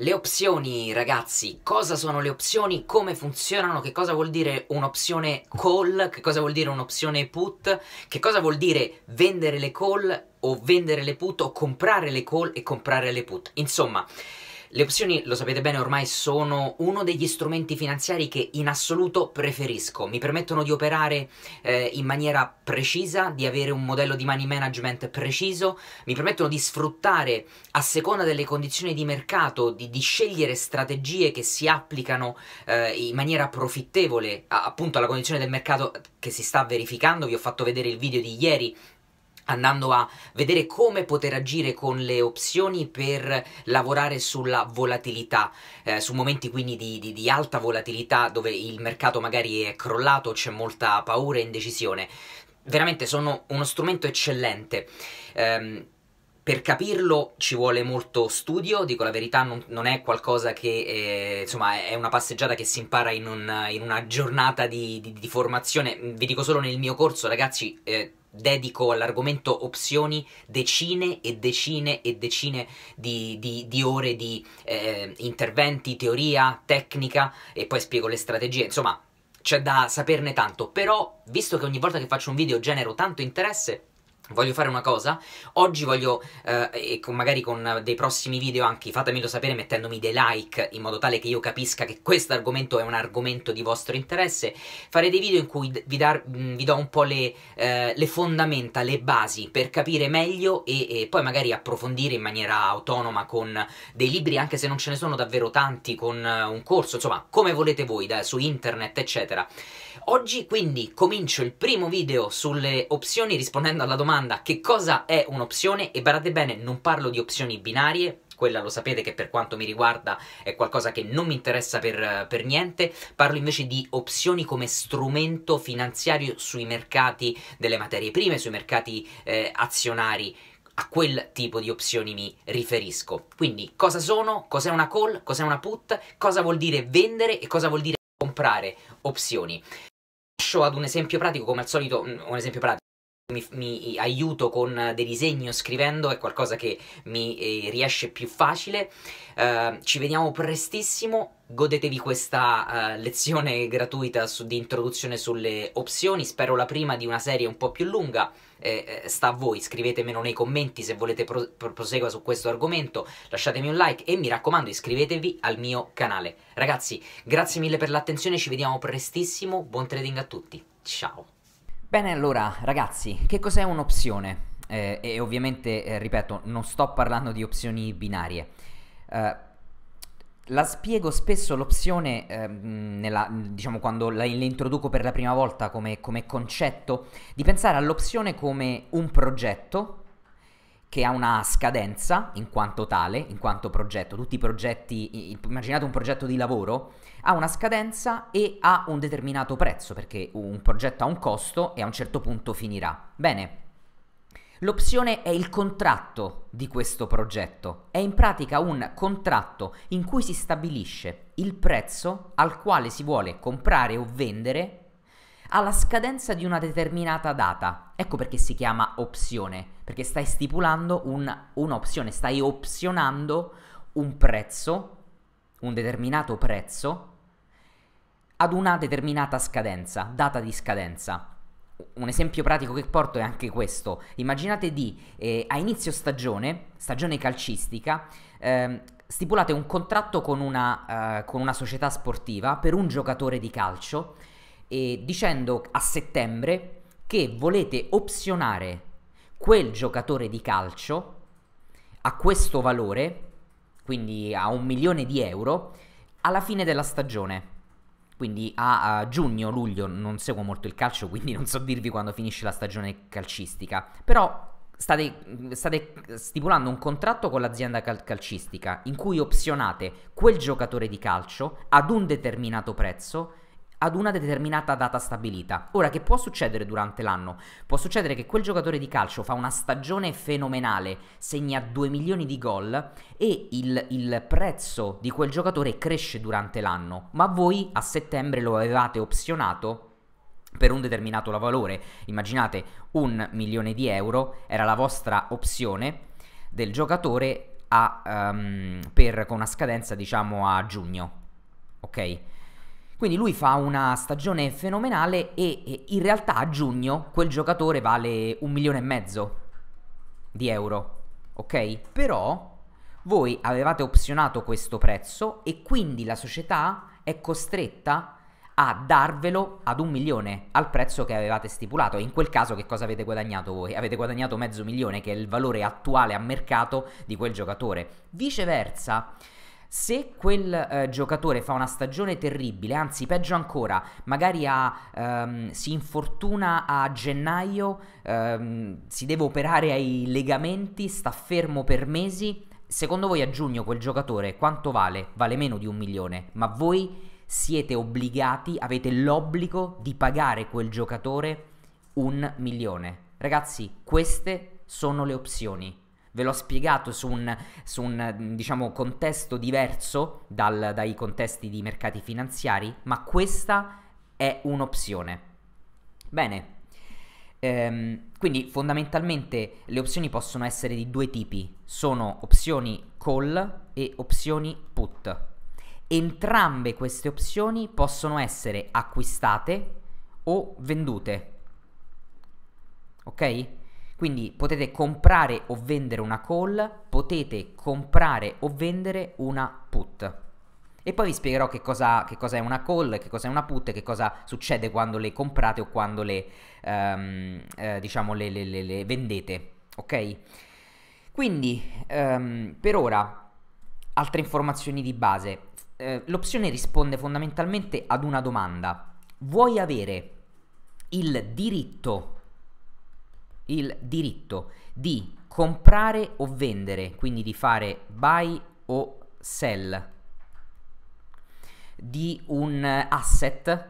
Le opzioni, ragazzi, cosa sono le opzioni, come funzionano, che cosa vuol dire un'opzione call, che cosa vuol dire un'opzione put, che cosa vuol dire vendere le call o vendere le put o comprare le call e comprare le put. Insomma, le opzioni, lo sapete bene, ormai sono uno degli strumenti finanziari che in assoluto preferisco. Mi permettono di operare eh, in maniera precisa, di avere un modello di money management preciso, mi permettono di sfruttare a seconda delle condizioni di mercato, di, di scegliere strategie che si applicano eh, in maniera profittevole a, appunto alla condizione del mercato che si sta verificando. Vi ho fatto vedere il video di ieri andando a vedere come poter agire con le opzioni per lavorare sulla volatilità, eh, su momenti quindi di, di, di, alta volatilità dove il mercato magari è crollato, c'è molta paura e indecisione. Veramente sono uno strumento eccellente. Um, per capirlo ci vuole molto studio, dico la verità, non, non è qualcosa che, eh, insomma, è una passeggiata che si impara in, un, in una giornata di, di, di, formazione. Vi dico solo nel mio corso, ragazzi, eh, dedico all'argomento opzioni decine e decine e decine di, di, di ore di eh, interventi, teoria, tecnica e poi spiego le strategie, insomma c'è da saperne tanto, però visto che ogni volta che faccio un video genero tanto interesse, Voglio fare una cosa, oggi voglio, eh, e con, magari con dei prossimi video anche, fatemelo sapere mettendomi dei like in modo tale che io capisca che questo argomento è un argomento di vostro interesse, fare dei video in cui vi, dar, mm, vi do un po' le, eh, le, fondamenta, le basi per capire meglio e, e, poi magari approfondire in maniera autonoma con dei libri, anche se non ce ne sono davvero tanti, con eh, un corso, insomma, come volete voi, da, su internet, eccetera. Oggi quindi comincio il primo video sulle opzioni rispondendo alla domanda domanda che cosa è un'opzione e badate bene, non parlo di opzioni binarie, quella lo sapete che per quanto mi riguarda è qualcosa che non mi interessa per, per, niente, parlo invece di opzioni come strumento finanziario sui mercati delle materie prime, sui mercati eh, azionari. A quel tipo di opzioni mi riferisco. Quindi cosa sono? Cos'è una call? Cos'è una put? Cosa vuol dire vendere e cosa vuol dire comprare opzioni? Lascio ad un esempio pratico, come al solito, un esempio pratico mi, mi, aiuto con dei disegni o scrivendo, è qualcosa che mi eh, riesce più facile. Uh, ci vediamo prestissimo, godetevi questa uh, lezione gratuita su, di introduzione sulle opzioni, spero la prima di una serie un po' più lunga, eh, eh sta a voi, scrivetemelo nei commenti se volete pro- prosegua su questo argomento, lasciatemi un like e mi raccomando iscrivetevi al mio canale. Ragazzi, grazie mille per l'attenzione, ci vediamo prestissimo, buon trading a tutti, ciao! Bene, allora ragazzi, che cos'è un'opzione? Eh, e ovviamente, eh, ripeto, non sto parlando di opzioni binarie. Eh, la spiego spesso l'opzione, ehm, nella, diciamo quando la, la, introduco per la prima volta come, come concetto, di pensare all'opzione come un progetto che ha una scadenza in quanto tale, in quanto progetto, tutti i progetti, immaginate un progetto di lavoro, ha una scadenza e ha un determinato prezzo, perché un progetto ha un costo e a un certo punto finirà. Bene, l'opzione è il contratto di questo progetto, è in pratica un contratto in cui si stabilisce il prezzo al quale si vuole comprare o vendere alla scadenza di una determinata data. Ecco perché si chiama opzione, perché stai stipulando un, un'opzione, stai opzionando un prezzo, un determinato prezzo, ad una determinata scadenza, data di scadenza. Un esempio pratico che porto è anche questo. Immaginate di, eh, a inizio stagione, stagione calcistica, eh, stipulate un contratto con una, eh, con una società sportiva per un giocatore di calcio eh, dicendo a settembre che volete opzionare quel giocatore di calcio a questo valore, quindi a un milione di euro, alla fine della stagione. Quindi a, a giugno, luglio, non seguo molto il calcio, quindi non so dirvi quando finisce la stagione calcistica. Però State, state, stipulando un contratto con l'azienda cal- calcistica in cui opzionate quel giocatore di calcio ad un determinato prezzo ad una determinata data stabilita. Ora, che può succedere durante l'anno? Può succedere che quel giocatore di calcio fa una stagione fenomenale, segna 2 milioni di gol e il, il prezzo di quel giocatore cresce durante l'anno, ma voi a settembre lo avevate opzionato per un determinato valore. Immaginate un milione di euro, era la vostra opzione del giocatore a, um, per, con una scadenza diciamo a giugno. Ok? Quindi lui fa una stagione fenomenale e, e in realtà a giugno quel giocatore vale un milione e mezzo di euro. Ok? Però voi avevate opzionato questo prezzo e quindi la società è costretta a darvelo ad un milione al prezzo che avevate stipulato. in quel caso che cosa avete guadagnato voi? Avete guadagnato mezzo milione, che è il valore attuale a mercato di quel giocatore. Viceversa, se quel eh, giocatore fa una stagione terribile, anzi peggio ancora, magari ha, ehm, si infortuna a gennaio, ehm, si deve operare ai legamenti, sta fermo per mesi, secondo voi a giugno quel giocatore quanto vale? Vale meno di un milione, ma voi siete obbligati, avete l'obbligo di pagare quel giocatore un milione. Ragazzi, queste sono le opzioni ve l'ho spiegato su un, su un diciamo, contesto diverso dal, dai contesti di mercati finanziari, ma questa è un'opzione. Bene, ehm, quindi fondamentalmente le opzioni possono essere di due tipi, sono opzioni call e opzioni put. Entrambe queste opzioni possono essere acquistate o vendute. Ok? Quindi potete comprare o vendere una call, potete comprare o vendere una put. E poi vi spiegherò che cosa, che cosa è una call, che cosa è una put e che cosa succede quando le comprate o quando le, um, eh, diciamo le, le, le, vendete. Ok? Quindi um, per ora altre informazioni di base. Eh, l'opzione risponde fondamentalmente ad una domanda. Vuoi avere il diritto il diritto di comprare o vendere, quindi di fare buy o sell di un asset,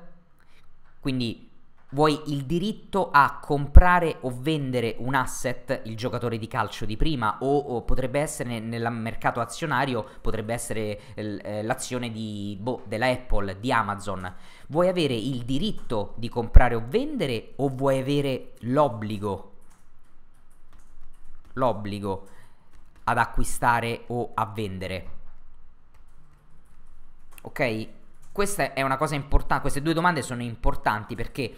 quindi vuoi il diritto a comprare o vendere un asset, il giocatore di calcio di prima, o, o potrebbe essere nel mercato azionario, potrebbe essere eh, l'azione di, boh, della Apple, di Amazon. Vuoi avere il diritto di comprare o vendere o vuoi avere l'obbligo l'obbligo ad acquistare o a vendere. Ok? Questa è una cosa importante, queste due domande sono importanti perché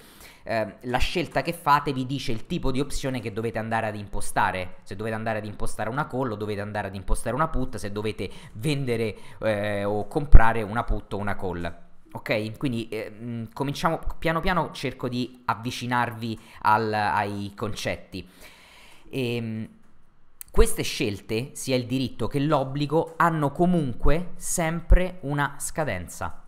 eh, la scelta che fate vi dice il tipo di opzione che dovete andare ad impostare. Se dovete andare ad impostare una call o dovete andare ad impostare una put, se dovete vendere eh, o comprare una put o una call. Ok, quindi eh, cominciamo piano piano, cerco di avvicinarvi al, ai concetti. E, ehm, queste scelte, sia il diritto che l'obbligo, hanno comunque sempre una scadenza.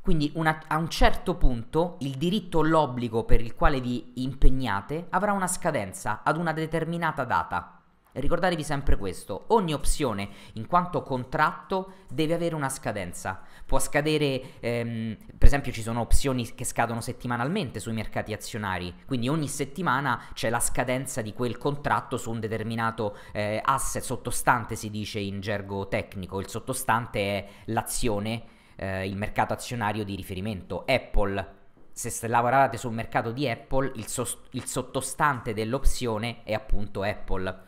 Quindi una, a un certo punto il diritto o l'obbligo per il quale vi impegnate avrà una scadenza ad una determinata data. Ricordatevi sempre questo, ogni opzione in quanto contratto deve avere una scadenza, può scadere, ehm, per esempio ci sono opzioni che scadono settimanalmente sui mercati azionari, quindi ogni settimana c'è la scadenza di quel contratto su un determinato eh, asset sottostante, si dice in gergo tecnico, il sottostante è l'azione, eh, il mercato azionario di riferimento, Apple se lavorate sul mercato di Apple, il, sost- il sottostante dell'opzione è appunto Apple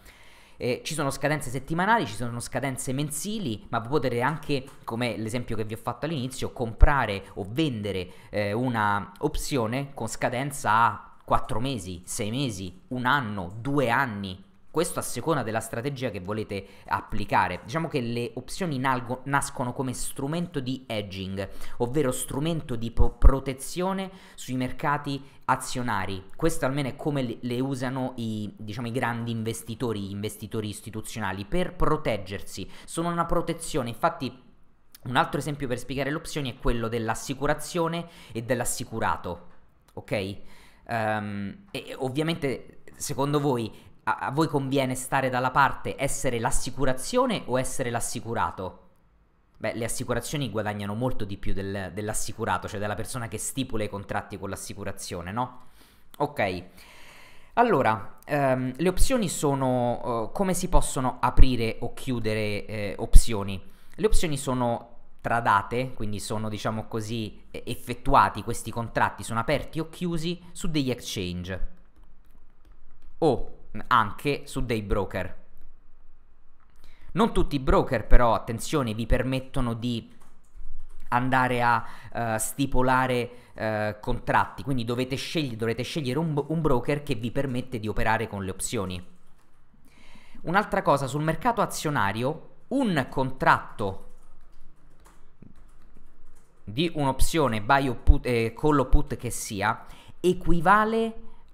eh, ci sono scadenze settimanali, ci sono scadenze mensili, ma potete anche, come l'esempio che vi ho fatto all'inizio, comprare o vendere eh, una opzione con scadenza a 4 mesi, 6 mesi, un anno, 2 anni, questo a seconda della strategia che volete applicare. Diciamo che le opzioni nalgo- nascono come strumento di edging, ovvero strumento di po- protezione sui mercati azionari. Questo almeno è come le, le usano i, diciamo, i, grandi investitori, gli investitori istituzionali, per proteggersi. Sono una protezione, infatti... Un altro esempio per spiegare le opzioni è quello dell'assicurazione e dell'assicurato, ok? Um, e ovviamente secondo voi a, a voi conviene stare dalla parte, essere l'assicurazione o essere l'assicurato? Beh, le assicurazioni guadagnano molto di più del, dell'assicurato, cioè della persona che stipula i contratti con l'assicurazione, no? Ok. Allora, ehm, le opzioni sono eh, come si possono aprire o chiudere eh, opzioni. Le opzioni sono tradate, quindi sono diciamo così effettuati questi contratti, sono aperti o chiusi su degli exchange o anche su dei broker. Non tutti i broker però, attenzione, vi permettono di andare a uh, stipulare uh, contratti, quindi dovete scegli- dovrete scegliere un, un broker che vi permette di operare con le opzioni. Un'altra cosa, sul mercato azionario un contratto di un'opzione buy o put, eh, call o put che sia equivale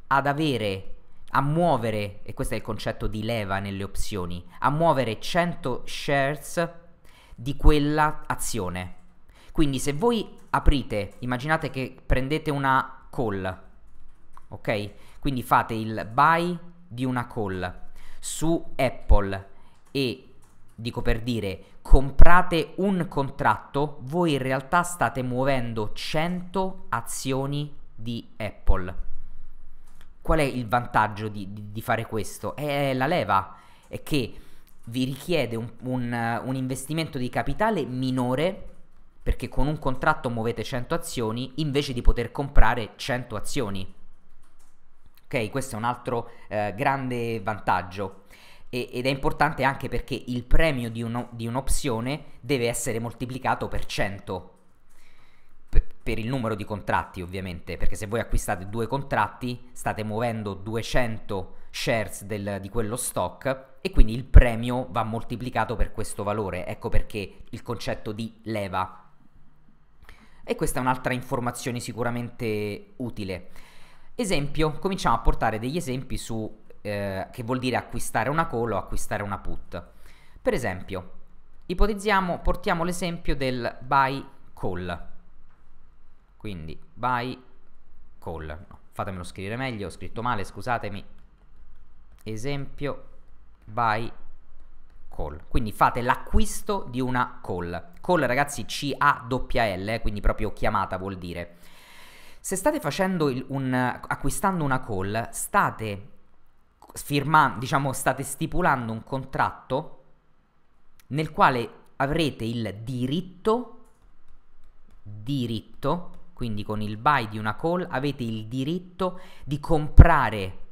ad avere a muovere, e questo è il concetto di leva nelle opzioni, a muovere 100 shares di quella azione. Quindi se voi aprite, immaginate che prendete una call, ok? Quindi fate il buy di una call su Apple e dico per dire comprate un contratto, voi in realtà state muovendo 100 azioni di Apple. Qual è il vantaggio di, di, di fare questo? È la leva, è che vi richiede un, un, un, investimento di capitale minore perché con un contratto muovete 100 azioni invece di poter comprare 100 azioni. Ok, questo è un altro eh, grande vantaggio e, ed è importante anche perché il premio di, uno, di un'opzione deve essere moltiplicato per 100 per il numero di contratti ovviamente, perché se voi acquistate due contratti state muovendo 200 shares del, di quello stock e quindi il premio va moltiplicato per questo valore, ecco perché il concetto di leva. E questa è un'altra informazione sicuramente utile. Esempio, cominciamo a portare degli esempi su eh, che vuol dire acquistare una call o acquistare una put. Per esempio, ipotizziamo, portiamo l'esempio del buy call quindi by call no, fatemelo scrivere meglio ho scritto male scusatemi esempio by call quindi fate l'acquisto di una call call ragazzi C A L eh, quindi proprio chiamata vuol dire se state facendo il, un, acquistando una call state firmando diciamo state stipulando un contratto nel quale avrete il diritto diritto quindi con il buy di una call avete il diritto di comprare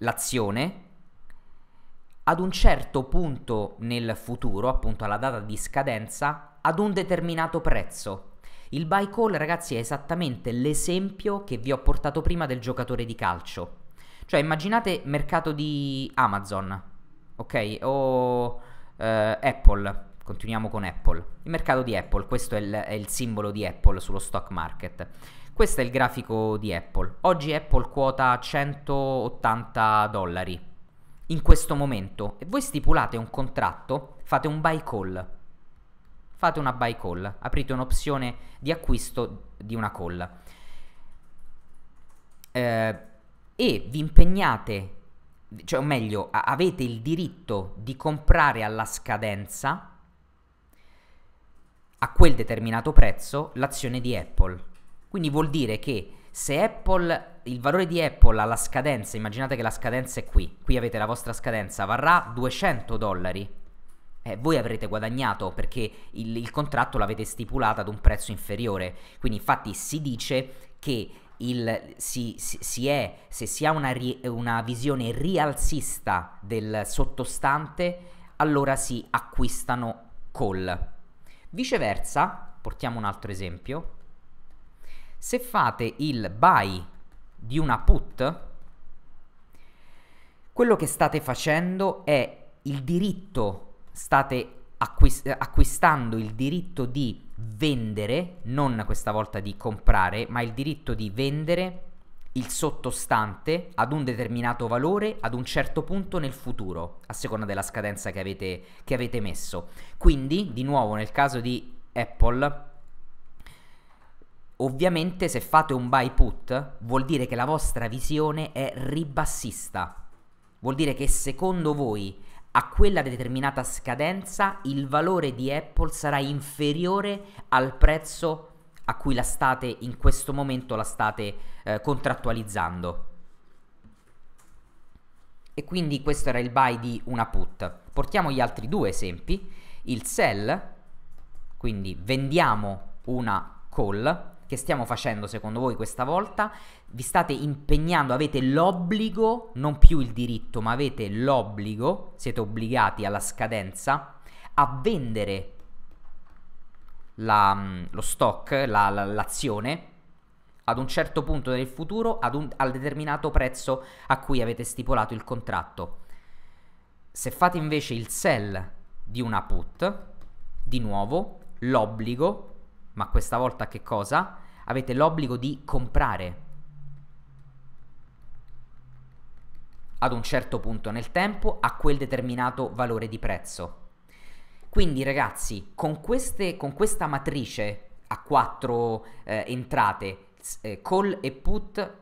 l'azione ad un certo punto nel futuro, appunto alla data di scadenza, ad un determinato prezzo. Il buy call, ragazzi, è esattamente l'esempio che vi ho portato prima del giocatore di calcio. Cioè, immaginate mercato di Amazon, ok? O eh, Apple. Continuiamo con Apple. Il mercato di Apple, questo è il, è il simbolo di Apple sullo stock market. Questo è il grafico di Apple. Oggi Apple quota 180 dollari in questo momento e voi stipulate un contratto, fate un buy call. Fate una buy call, aprite un'opzione di acquisto di una call. Eh, e vi impegnate, cioè o meglio, avete il diritto di comprare alla scadenza a quel determinato prezzo l'azione di Apple. Quindi vuol dire che se Apple, il valore di Apple alla scadenza, immaginate che la scadenza è qui, qui avete la vostra scadenza, varrà 200 dollari. Eh, voi avrete guadagnato perché il, il contratto l'avete stipulato ad un prezzo inferiore. Quindi infatti si dice che il, si, si, si è, se si ha una, ri, una visione rialzista del sottostante, allora si acquistano call. Viceversa, portiamo un altro esempio, se fate il buy di una put, quello che state facendo è il diritto, state acquist acquistando il diritto di vendere, non questa volta di comprare, ma il diritto di vendere il sottostante ad un determinato valore ad un certo punto nel futuro, a seconda della scadenza che avete, che avete messo. Quindi, di nuovo, nel caso di Apple, ovviamente se fate un buy put vuol dire che la vostra visione è ribassista. Vuol dire che secondo voi a quella determinata scadenza il valore di Apple sarà inferiore al prezzo a cui la state in questo momento la state eh, contrattualizzando. E quindi questo era il buy di una put. Portiamo gli altri due esempi. Il sell, quindi vendiamo una call, che stiamo facendo secondo voi questa volta? Vi state impegnando, avete l'obbligo, non più il diritto, ma avete l'obbligo, siete obbligati alla scadenza, a vendere la, mm, lo stock, la, la, l'azione ad un certo punto nel futuro un, al determinato prezzo a cui avete stipulato il contratto. Se fate invece il sell di una put, di nuovo l'obbligo, ma questa volta che cosa? Avete l'obbligo di comprare ad un certo punto nel tempo a quel determinato valore di prezzo. Quindi ragazzi, con, queste, con questa matrice a quattro eh, entrate, eh, call e put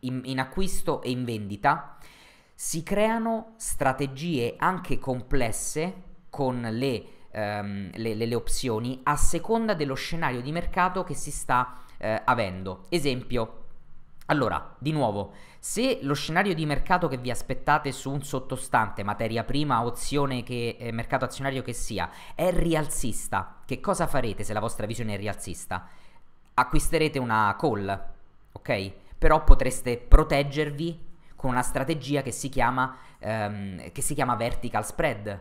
in, in acquisto e in vendita, si creano strategie anche complesse con le ehm, le, le, le, opzioni a seconda dello scenario di mercato che si sta eh, avendo. Esempio, allora, di nuovo, se lo scenario di mercato che vi aspettate su un sottostante, materia prima, opzione che eh, mercato azionario che sia, è rialzista, che cosa farete se la vostra visione è rialzista? Acquisterete una call, ok? Però potreste proteggervi con una strategia che si chiama, ehm, che si chiama vertical spread,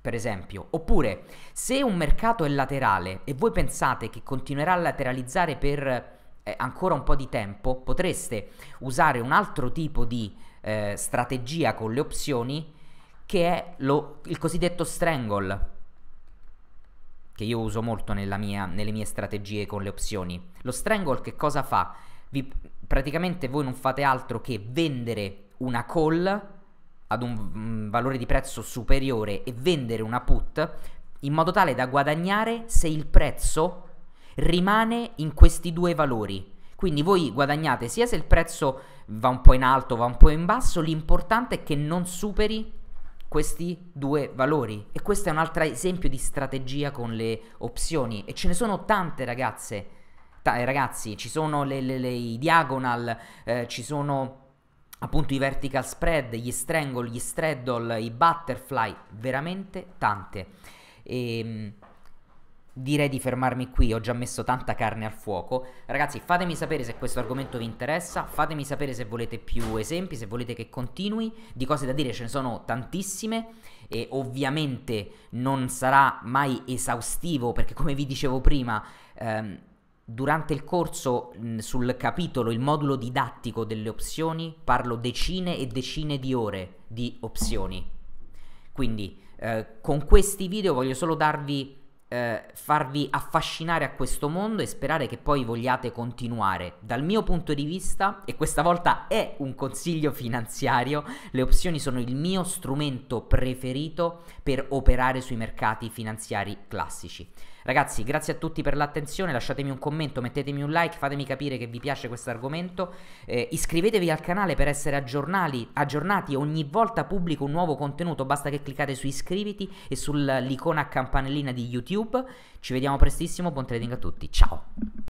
per esempio. Oppure, se un mercato è laterale e voi pensate che continuerà a lateralizzare per eh, ancora un po' di tempo, potreste usare un altro tipo di eh, strategia con le opzioni che è lo, il cosiddetto strangle che io uso molto mia, nelle mie strategie con le opzioni. Lo strangle che cosa fa? Vi, praticamente voi non fate altro che vendere una call ad un mm, valore di prezzo superiore e vendere una put in modo tale da guadagnare se il prezzo rimane in questi due valori. Quindi voi guadagnate sia se il prezzo va un po' in alto, va un po' in basso, l'importante è che non superi questi due valori. E questo è un altro esempio di strategia con le opzioni. E ce ne sono tante ragazze, T- eh, ragazzi, ci sono le, le, le, i diagonal, eh, ci sono appunto i vertical spread, gli strangle, gli straddle, i butterfly, veramente tante. E, ehm, direi di fermarmi qui, ho già messo tanta carne al fuoco. Ragazzi, fatemi sapere se questo argomento vi interessa, fatemi sapere se volete più esempi, se volete che continui, di cose da dire ce ne sono tantissime e ovviamente non sarà mai esaustivo perché come vi dicevo prima... Ehm, Durante il corso mh, sul capitolo, il modulo didattico delle opzioni, parlo decine e decine di ore di opzioni. Quindi eh, con questi video voglio solo darvi eh, farvi affascinare a questo mondo e sperare che poi vogliate continuare. Dal mio punto di vista, e questa volta è un consiglio finanziario, le opzioni sono il mio strumento preferito per operare sui mercati finanziari classici. Ragazzi, grazie a tutti per l'attenzione, lasciatemi un commento, mettetemi un like, fatemi capire che vi piace questo argomento, eh, iscrivetevi al canale per essere aggiornati, aggiornati, ogni volta pubblico un nuovo contenuto, basta che cliccate su iscriviti e sull'icona campanellina di YouTube. Ci vediamo prestissimo, buon trading a tutti, ciao!